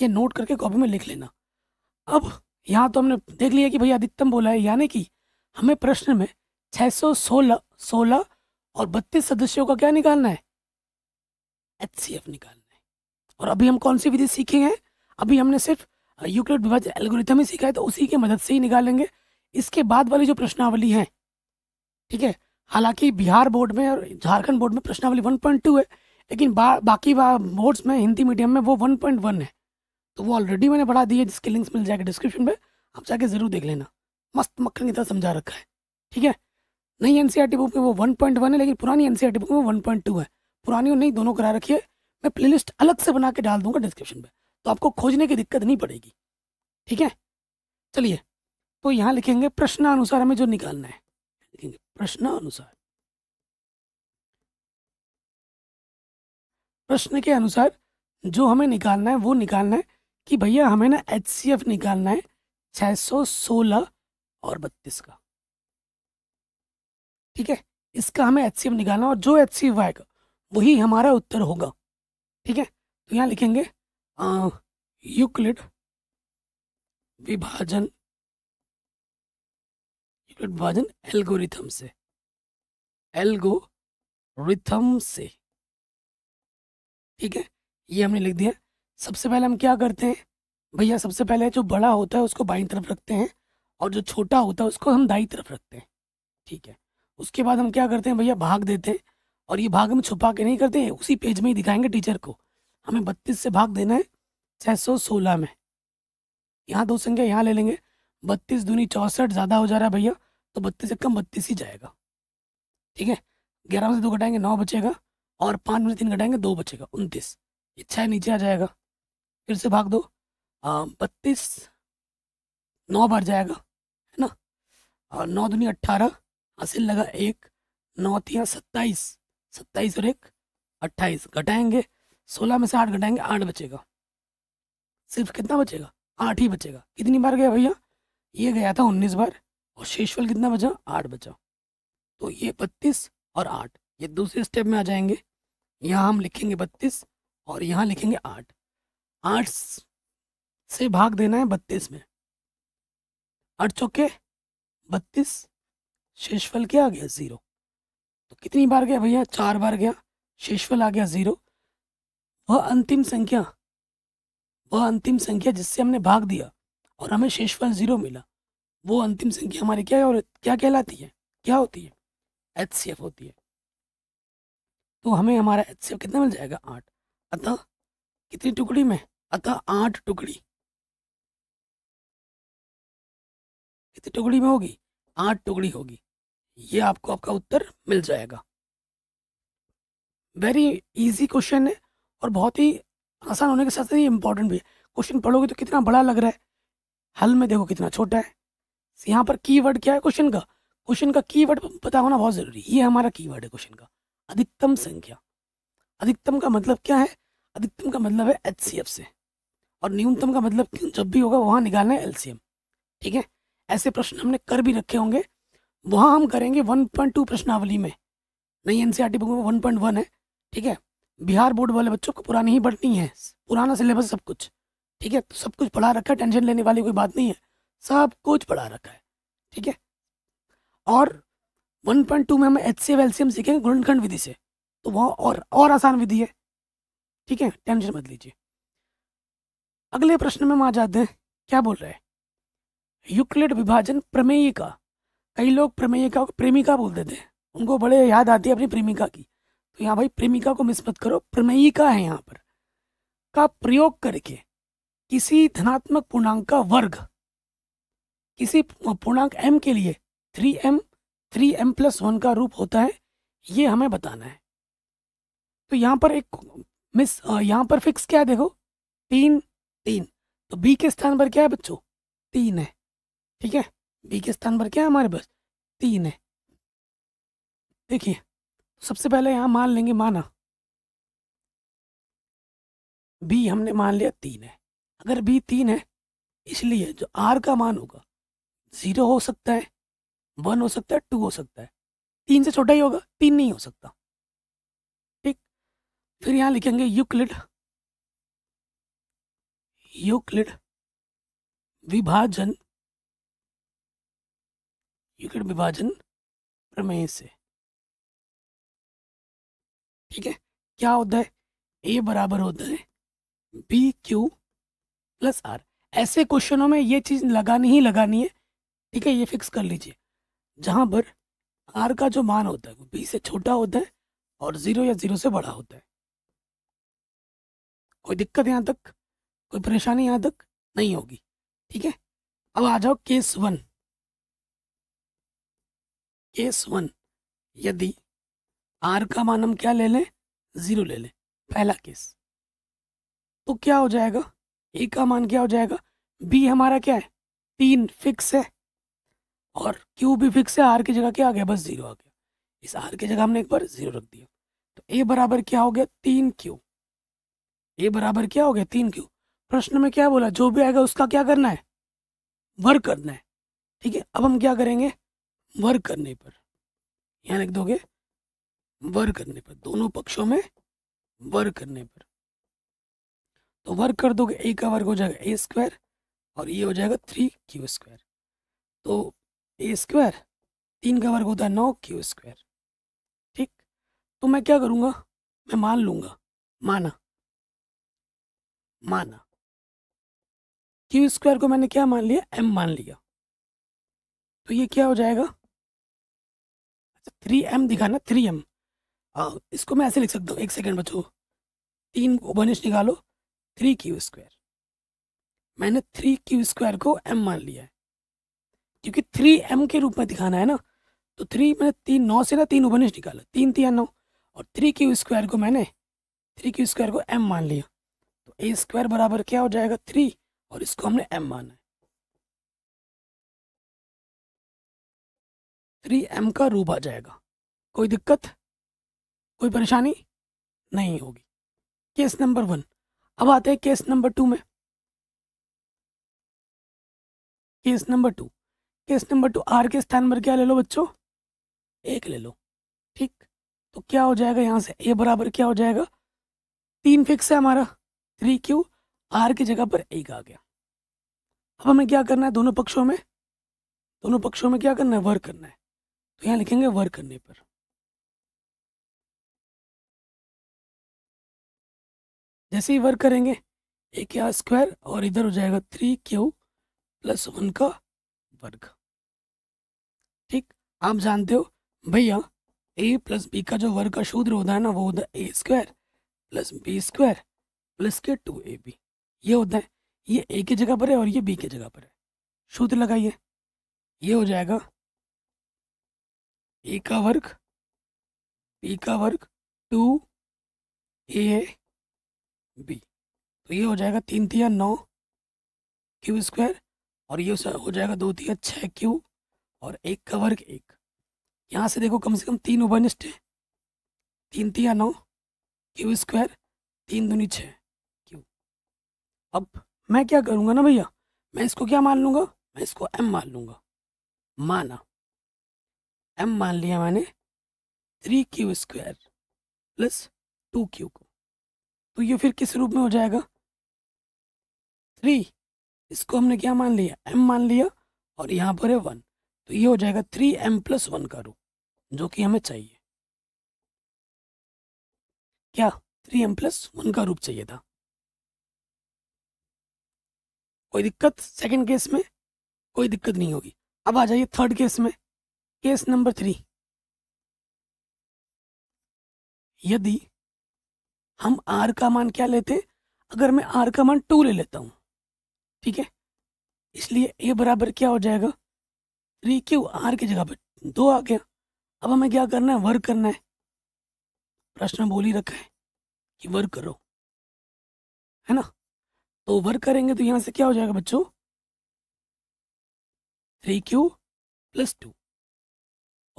ये नोट करके कॉपी में लिख लेना अब यहाँ तो हमने देख लिया कि भैया अधिकतम बोला है यानी कि हमें प्रश्न में 616 16 और 32 सदस्यों का क्या निकालना है एच निकालना है और अभी हम कौन सी विधि सीखे हैं अभी हमने सिर्फ यूक्लिड विभाज एल्गोरिथम ही सीखा है तो उसी की मदद से ही निकालेंगे इसके बाद वाली जो प्रश्नावली है ठीक है हालांकि बिहार बोर्ड में और झारखंड बोर्ड में प्रश्नावली वन है लेकिन बा, बाकी बा, बोर्ड्स में हिंदी मीडियम में वो वन है तो वो ऑलरेडी मैंने पढ़ा दी है जिसके लिंक्स मिल जाएगा डिस्क्रिप्शन में आप जाके ज़रूर देख लेना मस्त मक्खन की तरह समझा रखा है ठीक है नई एन सी बुक में वो वन पॉइंट वन है लेकिन पुरानी एन बुक e में वन पॉइंट टू है पुरानी और नई दोनों करा रखी है मैं प्ले अलग से बना के डाल दूंगा डिस्क्रिप्शन में तो आपको खोजने की दिक्कत नहीं पड़ेगी ठीक है चलिए तो यहाँ लिखेंगे प्रश्नानुसार हमें जो निकालना है लिखेंगे प्रश्नानुसार प्रश्न के अनुसार जो हमें निकालना है वो निकालना है कि भैया हमें ना एच निकालना है सौ सोलह और बत्तीस का ठीक है इसका हमें एच निकालना और जो एच सी आएगा वही हमारा उत्तर होगा ठीक है तो यहाँ लिखेंगे यूक्लिड विभाजन यूक्लिड विभाजन एल्गोरिथम से एल्गोरिथम से ठीक है ये हमने लिख दिया सबसे पहले हम क्या करते हैं भैया सबसे पहले जो बड़ा होता है उसको बाई तरफ रखते हैं और जो छोटा होता है उसको हम दाई तरफ रखते हैं ठीक है उसके बाद हम क्या करते हैं भैया भाग देते हैं और ये भाग हम छुपा के नहीं करते हैं उसी पेज में ही दिखाएंगे टीचर को हमें बत्तीस से भाग देना है छः सौ सोलह में यहाँ दो संख्या यहाँ ले लेंगे बत्तीस दूनी चौंसठ ज़्यादा हो जा रहा है भैया तो बत्तीस से कम बत्तीस ही जाएगा ठीक है ग्यारह में से दो घटाएंगे नौ बचेगा और पाँच में से तीन घटाएंगे दो बचेगा उनतीस ये छः नीचे आ जाएगा फिर से भाग दो बत्तीस नौ बार जाएगा है ना और नौ दुनिया अट्ठारह हासिल लगा एक नौ तिया सत्ताईस सत्ताईस और एक अट्ठाईस घटाएंगे सोलह में से आठ घटाएंगे आठ बचेगा सिर्फ कितना बचेगा आठ ही बचेगा कितनी बार गया भैया ये गया था उन्नीस बार और शेषफल कितना बचा आठ बचा तो ये बत्तीस और आठ ये दूसरे स्टेप में आ जाएंगे यहाँ हम लिखेंगे बत्तीस और यहाँ लिखेंगे आठ आठ से भाग देना है बत्तीस में आठ चौके बत्तीस शेषफल क्या आ गया ज़ीरो तो कितनी बार गया भैया चार बार गया शेषफल आ गया ज़ीरो वह अंतिम संख्या वह अंतिम संख्या जिससे हमने भाग दिया और हमें शेषफल ज़ीरो मिला वो अंतिम संख्या हमारी क्या है और क्या कहलाती है क्या होती है एच होती है तो हमें हमारा एच कितना मिल जाएगा आठ अतः कितनी टुकड़ी में अतः आठ टुकड़ी कितनी टुकड़ी में होगी आठ टुकड़ी होगी ये आपको आपका उत्तर मिल जाएगा वेरी इजी क्वेश्चन है और बहुत ही आसान होने के साथ साथ ही इम्पोर्टेंट भी है क्वेश्चन पढ़ोगे तो कितना बड़ा लग रहा है हल में देखो कितना छोटा है यहाँ पर कीवर्ड क्या है क्वेश्चन का क्वेश्चन का कीवर्ड पता होना बहुत ज़रूरी है ये हमारा कीवर्ड है क्वेश्चन का अधिकतम संख्या अधिकतम का मतलब क्या है अधिकतम का मतलब है एच से और न्यूनतम का मतलब जब भी होगा वहाँ निकालना है एलसीएम ठीक है ऐसे प्रश्न हमने कर भी रखे होंगे वहाँ हम करेंगे 1.2 प्रश्नावली में नई N C R T book में वन है ठीक है बिहार बोर्ड वाले बच्चों को पुरानी ही पढ़नी है पुराना सिलेबस सब कुछ ठीक है तो सब कुछ पढ़ा रखा है टेंशन लेने वाली कोई बात नहीं है सब कुछ पढ़ा रखा है ठीक है और 1.2 में हम H C L C M सीखेंगे गुणखंड विधि से तो वहाँ और और आसान विधि है ठीक है टेंशन मत लीजिए अगले प्रश्न में हम आ जाते हैं क्या बोल रहे हैं यूक्लिड विभाजन प्रमेयिका कई लोग प्रमेयिका को प्रेमिका बोल देते हैं उनको बड़े याद आती है अपनी प्रेमिका की तो यहाँ भाई प्रेमिका को मिस मत करो प्रमेयिका है यहाँ पर का प्रयोग करके किसी धनात्मक पूर्णांक का वर्ग किसी पूर्णांक एम के लिए three M three M plus one का रूप होता है ये हमें बताना है तो यहाँ पर एक मिस यहाँ पर फिक्स क्या है देखो तीन तीन तो बी के स्थान पर क्या है बच्चों तीन है ठीक है बी के स्थान पर क्या है हमारे पास तीन है देखिए सबसे पहले यहाँ मान लेंगे माना बी हमने मान लिया तीन है अगर बी तीन है इसलिए जो आर का मान होगा जीरो हो सकता है वन हो सकता है टू हो सकता है तीन से छोटा ही होगा तीन नहीं हो सकता ठीक फिर यहाँ लिखेंगे यूक्लिड यूक्लिड विभाजन यूक्लिड विभाजन प्रमेय से ठीक है क्या होता है ए बराबर होता है बी क्यू प्लस आर ऐसे क्वेश्चनों में ये चीज़ लगानी ही लगानी है ठीक है ये फिक्स कर लीजिए जहां पर आर का जो मान होता है वो बी से छोटा होता है और ज़ीरो या ज़ीरो से बड़ा होता है कोई दिक्कत यहां तक कोई परेशानी यहाँ तक नहीं होगी ठीक है अब आ जाओ केस वन केस वन यदि आर का मान हम क्या ले लें जीरो ले लें पहला केस तो क्या हो जाएगा ए का मान क्या हो जाएगा बी हमारा क्या है तीन फिक्स है और क्यू भी फिक्स है आर की जगह क्या आ गया बस जीरो आ गया इस आर की जगह हमने एक बार जीरो रख दिया तो ए बराबर क्या हो गया तीन क्यू ए बराबर क्या हो गया तीन क्यू प्रश्न में क्या बोला जो भी आएगा उसका क्या करना है वर्क करना है ठीक है अब हम क्या करेंगे वर्क करने पर यहाँ लिख दोगे वर्क करने पर दोनों पक्षों में वर्क करने पर तो वर्क कर दोगे ए का वर्ग हो जाएगा ए स्क्वायर और ये e हो जाएगा थ्री क्यू स्क्वायर तो ए स्क्वायर तीन का वर्ग होता है नौ क्यू स्क्वायर ठीक तो मैं क्या करूँगा मैं मान लूँगा माना माना क्यू स्क्वायर को मैंने क्या मान लिया एम मान लिया तो ये क्या हो जाएगा अच्छा थ्री एम दिखाना थ्री एम हाँ, इसको मैं ऐसे लिख सकता हूँ एक सेकेंड बचो तीन ओबनिश निकालो थ्री क्यू स्क्वायर मैंने थ्री क्यू स्क्वायर को एम मान लिया है क्योंकि थ्री एम के रूप में दिखाना है ना तो थ्री मैंने तीन नौ से ना तीन उभनिश निकाला तीन तीन नौ और थ्री क्यू स्क्वायर को मैंने थ्री क्यू स्क्वायर को एम मान लिया तो ए स्क्वायर बराबर क्या हो जाएगा थ्री और इसको हमने एम माना है थ्री एम का रूप आ जाएगा कोई दिक्कत कोई परेशानी नहीं होगी केस नंबर वन अब आते हैं केस नंबर टू में case number two case number two R के स्थान पर क्या ले लो बच्चों एक ले लो ठीक तो क्या हो जाएगा यहां से ए बराबर क्या हो जाएगा तीन फिक्स है हमारा थ्री क्यू आर की जगह पर एक आ गया अब हमें क्या करना है दोनों पक्षों में दोनों पक्षों में क्या करना है वर्क करना है तो यहाँ लिखेंगे वर्क करने पर जैसे ही वर्क करेंगे ए के आर स्क्वायर और इधर हो जाएगा थ्री क्यू प्लस वन का वर्ग ठीक आप जानते हो भैया ए प्लस बी का जो वर्ग का शूद्र होता है ना वो होता है A square plus B square plus के टू ए बी ये होता है ये ए की जगह पर है और ये बी की जगह पर है सूत्र लगाइए ये हो जाएगा ए का वर्ग बी का वर्ग टू ए बी तो ये हो जाएगा तीन तिया नौ क्यू स्क्वायर और ये हो जाएगा दो तिया छः क्यू और एक का वर्ग एक यहाँ से देखो कम से कम तीन उभनिष्ठ है तीन तिया नौ क्यू स्क्वायर तीन दूनी छः अब मैं क्या करूंगा ना भैया मैं इसको क्या मान लूंगा मैं इसको एम मान लूंगा माना एम मान लिया मैंने three Q square plus two Q को तो ये फिर किस रूप में हो जाएगा थ्री इसको हमने क्या मान लिया एम मान लिया और यहाँ पर है वन तो ये हो जाएगा थ्री एम प्लस वन का रूप जो कि हमें चाहिए क्या थ्री एम प्लस वन का रूप चाहिए था कोई दिक्कत सेकंड केस में कोई दिक्कत नहीं होगी अब आ जाइए थर्ड केस में केस नंबर थ्री यदि हम आर का मान क्या लेते अगर मैं आर का मान टू ले लेता हूँ ठीक है इसलिए ए बराबर क्या हो जाएगा थ्री क्यू आर की जगह पर दो आ गया अब हमें क्या करना है वर्क करना है प्रश्न बोल ही रखा है कि वर्क करो है ना तो ओवर करेंगे तो यहाँ से क्या हो जाएगा बच्चों three Q plus two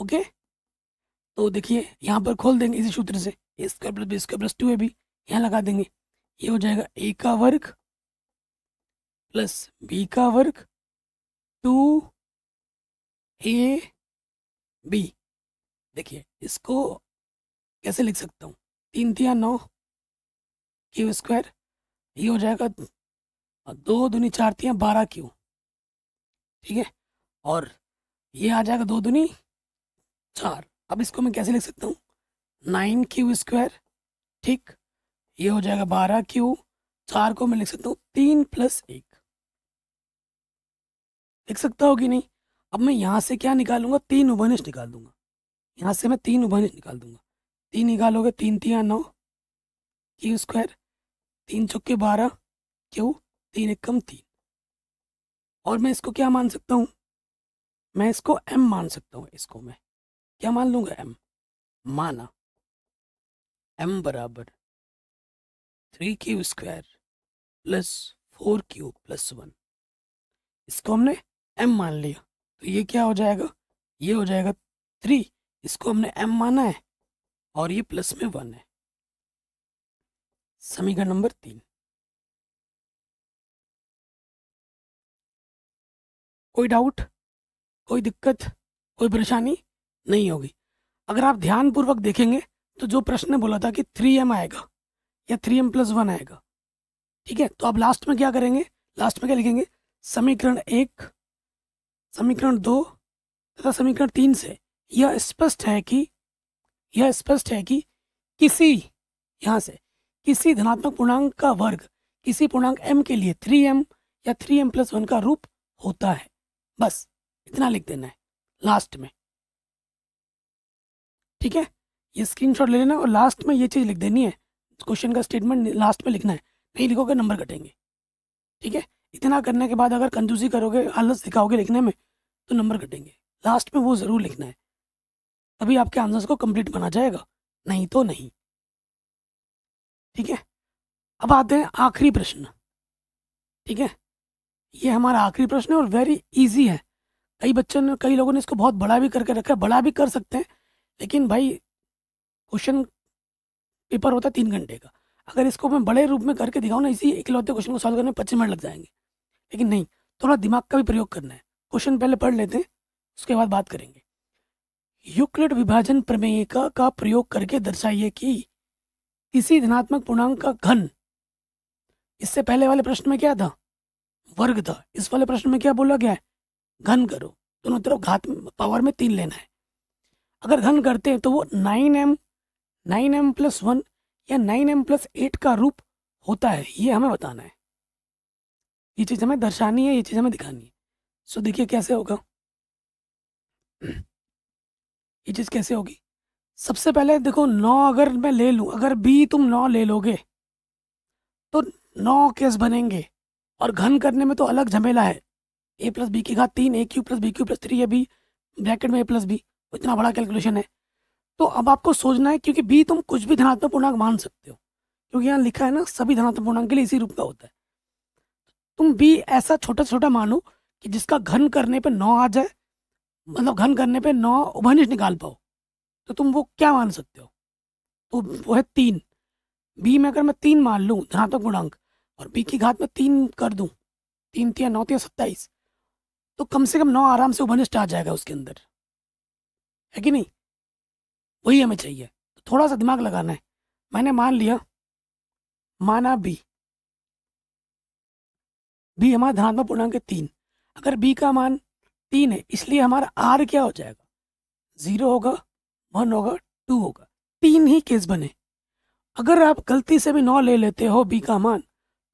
okay तो देखिए यहाँ पर खोल देंगे इसी सूत्र से A square plus B square plus two A B यहाँ लगा देंगे ये हो जाएगा ए का वर्ग प्लस बी का वर्ग टू ए बी देखिए इसको कैसे लिख सकता हूँ तीन तिया नौ क्यू स्क्वायर ये हो जाएगा दो दुनी चार तीन बारह क्यू ठीक है और ये आ जाएगा दो दुनी चार अब इसको मैं कैसे लिख सकता हूँ नाइन क्यू स्क्वायर ठीक ये हो जाएगा बारह क्यू चार को मैं लिख सकता हूँ तीन प्लस एक लिख सकता हो कि नहीं अब मैं यहाँ से क्या निकालूंगा तीन उभनिश निकाल दूंगा यहाँ से मैं तीन उभनिश निकाल दूंगा तीन निकालोगे तीन तीन नौ क्यू स्क्वायर तीन चौके बारह क्यों तीन एक कम तीन और मैं इसको क्या मान सकता हूँ मैं इसको एम मान सकता हूँ इसको मैं क्या मान लूंगा एम माना एम बराबर three Q square plus four Q plus one इसको हमने एम मान लिया तो ये क्या हो जाएगा ये हो जाएगा थ्री इसको हमने एम माना है और ये प्लस में वन है समीकरण नंबर तीन कोई डाउट कोई दिक्कत कोई परेशानी नहीं होगी अगर आप ध्यानपूर्वक देखेंगे तो जो प्रश्न ने बोला था कि थ्री एम आएगा या थ्री एम प्लस वन आएगा ठीक है तो आप लास्ट में क्या करेंगे लास्ट में क्या लिखेंगे समीकरण एक समीकरण दो तथा समीकरण तीन से यह स्पष्ट है कि यह स्पष्ट है कि किसी यहाँ से किसी धनात्मक पूर्णांक का वर्ग किसी पूर्णांक एम के लिए थ्री एम या थ्री एम प्लस वन का रूप होता है बस इतना लिख देना है लास्ट में ठीक है ये स्क्रीनशॉट ले लेना और लास्ट में ये चीज़ लिख देनी है क्वेश्चन का स्टेटमेंट लास्ट में लिखना है नहीं लिखोगे नंबर कटेंगे ठीक है इतना करने के बाद अगर कंजूसी करोगे आलस दिखाओगे लिखने में तो नंबर कटेंगे लास्ट में वो ज़रूर लिखना है तभी आपके आंसर्स को कंप्लीट बना जाएगा नहीं तो नहीं ठीक है अब आते हैं आखिरी प्रश्न ठीक है ये हमारा आखिरी प्रश्न है और वेरी इजी है कई बच्चों ने कई लोगों ने इसको बहुत बड़ा भी करके रखा है बड़ा भी कर सकते हैं लेकिन भाई क्वेश्चन पेपर होता है तीन घंटे का अगर इसको मैं बड़े रूप में करके दिखाऊँ ना इसी इकलौते क्वेश्चन को सॉल्व करने में पच्चीस मिनट लग जाएंगे लेकिन नहीं थोड़ा दिमाग का भी प्रयोग करना है क्वेश्चन पहले पढ़ लेते हैं उसके बाद बात करेंगे यूक्लिड विभाजन प्रमेय का, का प्रयोग करके दर्शाइए कि इसी धनात्मक पूर्णांक का घन इससे पहले वाले प्रश्न में क्या था वर्ग था इस वाले प्रश्न में क्या बोला गया है घन करो दोनों तरफ घात पावर में तीन लेना है अगर घन करते हैं तो वो nine M nine M plus one या नाइन एम प्लस एट का रूप होता है ये हमें बताना है ये चीज़ हमें दर्शानी है ये चीज़ हमें दिखानी है सो देखिए कैसे होगा ये चीज़ कैसे होगी सबसे पहले देखो नौ अगर मैं ले लूँ अगर बी तुम नौ ले लोगे तो नौ केस बनेंगे और घन करने में तो अलग झमेला है ए प्लस बी की घात तीन A Q plus B Q plus three A B bracket में ए प्लस बी तो इतना बड़ा कैलकुलेशन है तो अब आपको सोचना है क्योंकि बी तुम कुछ भी धनात्मक पूर्णांक मान सकते हो क्योंकि यहाँ लिखा है ना सभी धनात्मक पूर्णांक के लिए इसी रूप का होता है तुम बी ऐसा छोटा छोटा मानो कि जिसका घन करने पर नौ आ जाए मतलब घन करने पर नौ उभनिष निकाल पाओ तो तुम वो क्या मान सकते हो तो वो है तीन बी में अगर मैं तीन मान लूँ धनात्मक गुणांक और बी की घात में तीन कर दूँ तीन तीन नौ तीन सत्ताईस तो कम से कम नौ आराम से उभनिष्ठ आ जाएगा उसके अंदर है कि नहीं वही हमें चाहिए तो थोड़ा सा दिमाग लगाना है मैंने मान लिया माना बी बी हमारा धनात्मक पूर्णांक है तीन अगर बी का मान तीन है इसलिए हमारा आर क्या हो जाएगा जीरो होगा वन होगा टू होगा तीन ही केस बने अगर आप गलती से भी नौ ले लेते हो बी का मान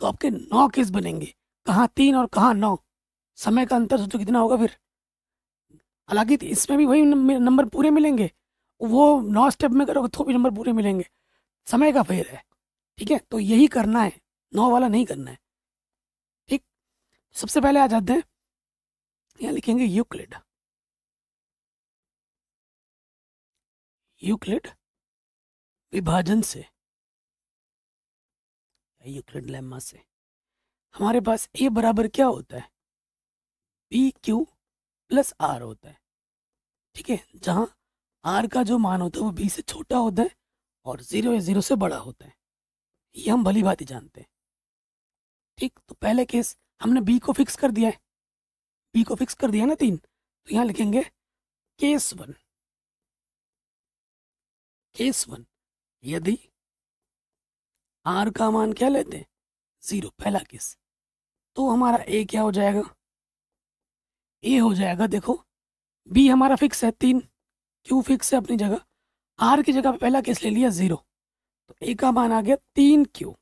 तो आपके नौ केस बनेंगे कहाँ तीन और कहाँ नौ समय का अंतर सोचो कितना होगा फिर हालांकि तो इसमें भी वही नंबर पूरे मिलेंगे वो नौ स्टेप में करोगे तो भी नंबर पूरे मिलेंगे समय का फेर है ठीक है तो यही करना है नौ वाला नहीं करना है ठीक सबसे पहले आ जाते हैं यहाँ लिखेंगे यूक्लिड यूक्लिड विभाजन से यूक्लिड लेम्मा से हमारे पास ए बराबर क्या होता है पी क्यू प्लस आर होता है ठीक है जहां आर का जो मान होता है वो बी से छोटा होता है और जीरो या जीरो से बड़ा होता है ये हम भली भांति जानते हैं ठीक तो पहले केस हमने बी को फिक्स कर दिया है बी को फिक्स कर दिया ना तीन तो यहाँ लिखेंगे केस वन केस वन यदि आर का मान क्या लेते हैं जीरो पहला केस तो हमारा ए क्या हो जाएगा ए हो जाएगा देखो बी हमारा फिक्स है तीन क्यू फिक्स है अपनी जगह आर की जगह पे पहला केस ले लिया जीरो तो ए का मान आ गया तीन क्यू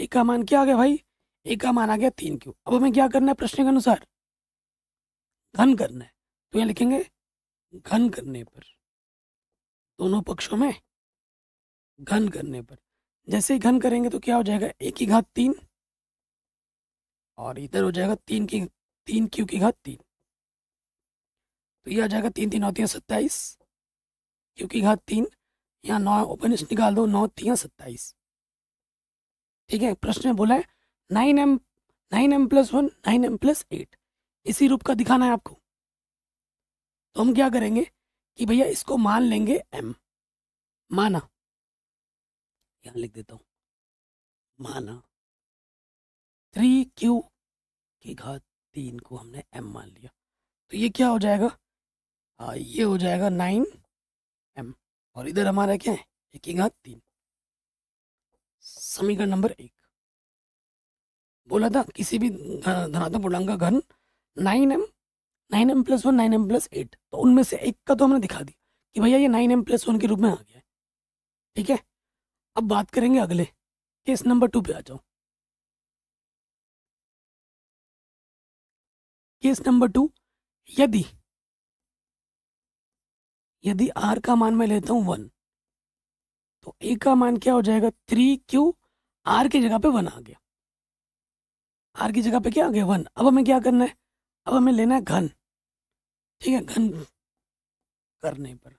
ए का मान क्या आ गया भाई ए का मान आ गया तीन क्यू अब हमें क्या करना है प्रश्न के अनुसार घन करना है तो यह लिखेंगे घन करने पर दोनों पक्षों में घन करने पर जैसे ही घन करेंगे तो क्या हो जाएगा एक की घात तीन और इधर हो जाएगा तीन की तीन क्यू की घात तीन तो ये आ जाएगा तीन तीन होती है सत्ताईस क्यू की घात तीन यहाँ नौ ओपन निकाल दो नौ तीन सत्ताईस ठीक है प्रश्न में बोला है nine M nine M plus one nine M plus eight इसी रूप का दिखाना है आपको तो हम क्या करेंगे कि भैया इसको मान लेंगे एम माना यहां लिख देता हूँ माना थ्री क्यू की घात तीन को हमने एम मान लिया तो ये क्या हो जाएगा आ, हाँ, ये हो जाएगा नाइन एम और इधर हमारा क्या है एक घात तीन समीकरण नंबर एक बोला था किसी भी धनात्मक पूर्णांक का घन nine M nine M plus one nine M plus eight तो उनमें से एक का तो हमने दिखा दिया कि भैया ये नाइन एम प्लस वन के रूप में आ गया है ठीक है अब बात करेंगे अगले केस नंबर टू पे आ जाओ केस नंबर टू यदि यदि आर का मान मैं लेता हूं वन तो ए का मान क्या हो जाएगा थ्री क्यू आर की जगह पे वन आ गया आर की जगह पे क्या आ गया वन अब हमें क्या करना है अब हमें लेना है घन ठीक है घन करने पर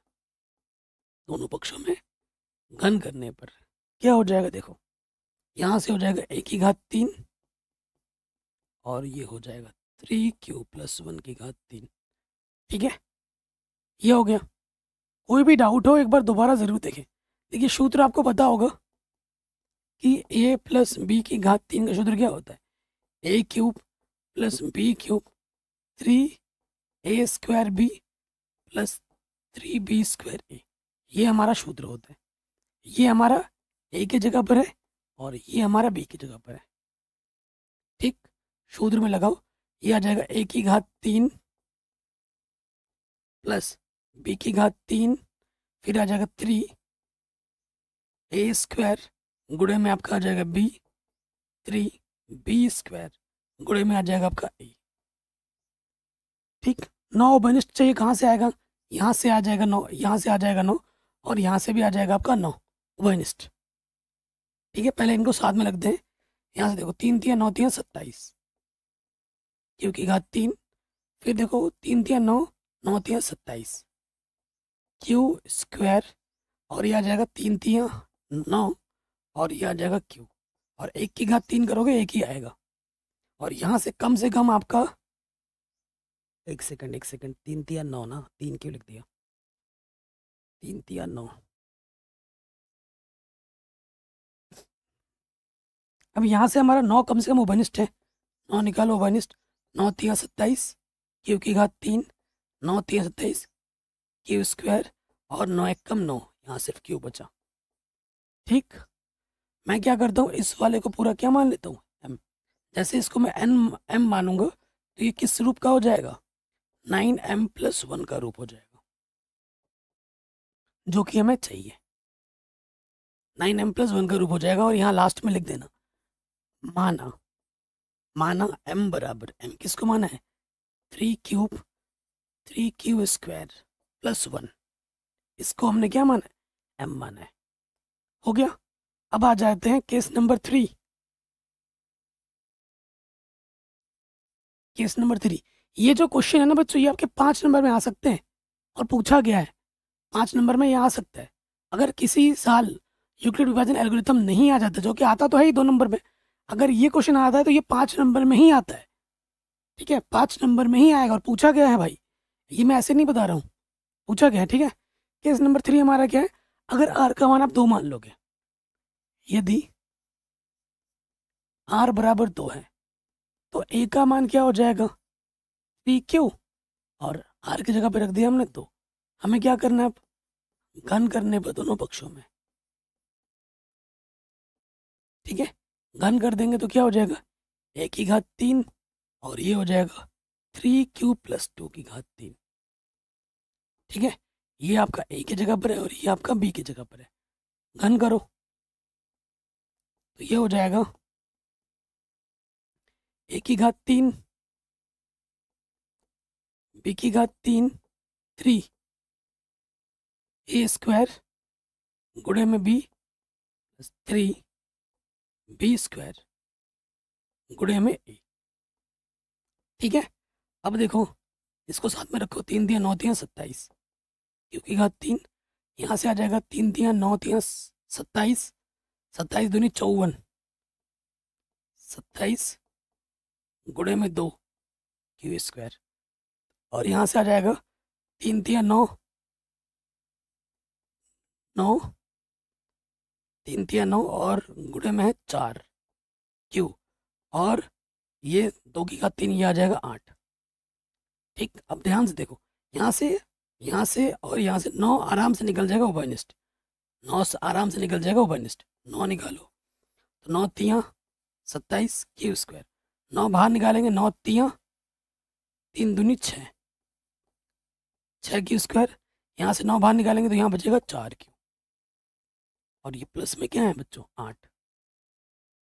दोनों पक्षों में घन करने पर क्या हो जाएगा देखो यहाँ से हो जाएगा एक ही घात तीन और ये हो जाएगा थ्री क्यू प्लस वन की घात तीन ठीक है ये हो गया कोई भी डाउट हो एक बार दोबारा ज़रूर देखें देखिए सूत्र आपको पता होगा कि ए प्लस बी की घात तीन का सूत्र क्या होता है A cube plus B cube three A square B plus three B square A ये हमारा सूत्र होता है ये हमारा ए के जगह पर है और ये हमारा बी की जगह पर है ठीक सूत्र में लगाओ ये आ जाएगा ए की घात तीन प्लस बी की घात तीन फिर आ जाएगा थ्री ए स्क्वायर गुड़े में आपका आ जाएगा बी थ्री बी स्क्वायर गुड़े में आ जाएगा आपका ए ठीक नौ बनिष्ठ चाहिए कहाँ से आएगा यहाँ से आ जाएगा नौ यहाँ से आ जाएगा नौ और यहाँ से भी आ जाएगा आपका नौ उभयनिष्ठ ठीक है पहले इनको साथ में रख दें यहाँ से देखो तीन तीन नौ तीन सत्ताईस क्योंकि घात तीन फिर देखो तीन तीन नौ नौ तीन सत्ताईस क्यू स्क्वायर और ये आ जाएगा तीन तीन नौ और ये आ जाएगा क्यू और एक की घात तीन करोगे एक ही आएगा और यहाँ से कम से कम आपका एक सेकंड एक सेकंड तीन तिया नौ ना तीन क्यों लिख दिया तीन तिया नौ अब यहाँ से हमारा नौ कम से कम उभनिष्ठ है नौ निकालो उभनिष्ठ नौ तिया सत्ताईस क्यू की घात तीन नौ तिया सत्ताईस क्यू स्क्वायर और नौ एक कम नौ यहाँ सिर्फ क्यू बचा ठीक मैं क्या करता हूँ इस वाले को पूरा क्या मान लेता हूँ एम जैसे इसको मैं एन एम मानूंगा तो ये किस रूप का हो जाएगा नाइन एम प्लस वन का रूप हो जाएगा जो कि हमें चाहिए नाइन एम प्लस वन का रूप हो जाएगा और यहाँ लास्ट में लिख देना माना माना एम बराबर एम किसको माना है three cube three cube square plus one इसको हमने क्या माना है एम माना है हो गया अब आ जाते हैं case number three case number three ये जो क्वेश्चन है ना बच्चों ये आपके पाँच नंबर में आ सकते हैं और पूछा गया है पाँच नंबर में ये आ सकता है अगर किसी साल यूक्लिड विभाजन एल्गोरिथम नहीं आ जाता जो कि आता तो है ही दो नंबर में अगर ये क्वेश्चन आता है तो ये पाँच नंबर में ही आता है ठीक है पाँच नंबर में ही आएगा और पूछा गया है भाई ये मैं ऐसे नहीं बता रहा हूँ पूछा गया है ठीक है केस नंबर थ्री हमारा क्या है अगर आर का मान आप दो मान लोगे यदि आर बराबर दो है तो ए का मान क्या हो जाएगा पी क्यू और आर की जगह पे रख दिया हमने तो हमें क्या करना है अब घन करने पर दोनों पक्षों में ठीक है घन कर देंगे तो क्या हो जाएगा ए की घात तीन और ये हो जाएगा थ्री क्यू प्लस टू की घात तीन ठीक है ये आपका ए की जगह पर है और ये आपका बी की जगह पर है घन करो तो ये हो जाएगा ए की घात तीन बी की घात तीन थ्री ए स्क्वायर गुड़े में बी थ्री बी स्क्वायर गुड़े में ए ठीक है अब देखो इसको साथ में रखो तीन दिया नौ दिया सत्ताईस क्योंकि घात तीन यहाँ से आ जाएगा तीन दिया नौ दिया सत्ताईस सत्ताईस दूनी चौवन सत्ताईस गुड़े में दो क्यू स्क्वायर और यहाँ से आ जाएगा तीन तीन नौ नौ तीन तीन नौ और गुड़े में है चार क्यू और ये दो की का तीन ये आ जाएगा आठ ठीक अब ध्यान से देखो यहाँ से यहाँ से और यहाँ से नौ आराम से निकल जाएगा ओबनिस्ट नौ से आराम से निकल जाएगा ओबनिस्ट नौ निकालो तो नौ तिया सत्ताईस क्यू स्क्वायर नौ बाहर निकालेंगे नौ तिया तीन दूनी छः छः क्यू स्क्वायर यहाँ से नौ बाहर निकालेंगे तो यहाँ बचेगा चार क्यू और ये प्लस में क्या है बच्चों आठ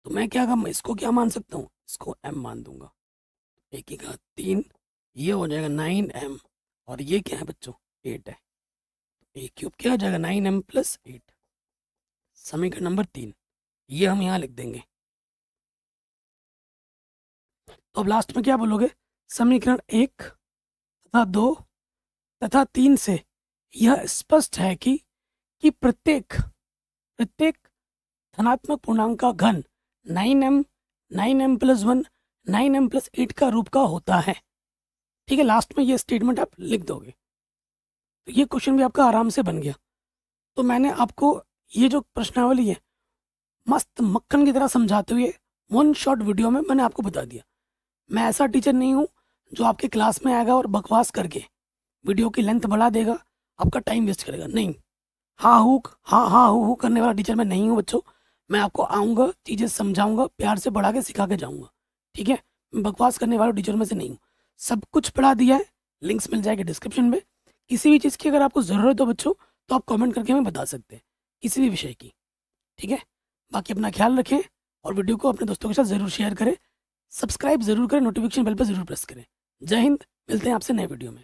तो मैं क्या मैं इसको क्या मान सकता हूँ इसको एम मान दूंगा एक ही का तीन ये हो जाएगा नाइन एम और ये क्या है बच्चों एट है तो ए क्यूब क्या हो जाएगा नाइन एम प्लस एट समीकरण नंबर तीन ये हम यहाँ लिख देंगे तो अब लास्ट में क्या बोलोगे समीकरण एक तथा दो तथा तीन से यह स्पष्ट है कि कि प्रत्येक प्रत्येक धनात्मक पूर्णांक का घन nine M nine M plus one nine M plus eight का रूप का होता है ठीक है लास्ट में ये स्टेटमेंट आप लिख दोगे तो ये क्वेश्चन भी आपका आराम से बन गया तो मैंने आपको ये जो प्रश्नावली है मस्त मक्खन की तरह समझाते हुए वन शॉट वीडियो में मैंने आपको बता दिया मैं ऐसा टीचर नहीं हूँ जो आपके क्लास में आएगा और बकवास करके वीडियो की लेंथ बढ़ा देगा आपका टाइम वेस्ट करेगा नहीं हाँ हूक हाँ हाँ हू हू करने वाला टीचर मैं नहीं हूँ बच्चों मैं आपको आऊँगा चीज़ें समझाऊँगा प्यार से बढ़ा के सिखा के जाऊँगा ठीक है बकवास करने वाला टीचर में से नहीं हूँ सब कुछ पढ़ा दिया है लिंक्स मिल जाएगी डिस्क्रिप्शन में किसी भी चीज़ की अगर आपको ज़रूरत हो बच्चों तो आप कमेंट करके हमें बता सकते हैं किसी भी विषय की ठीक है बाकी अपना ख्याल रखें और वीडियो को अपने दोस्तों के साथ ज़रूर शेयर करें सब्सक्राइब ज़रूर करें नोटिफिकेशन बेल पर ज़रूर प्रेस करें जय हिंद मिलते हैं आपसे नए वीडियो में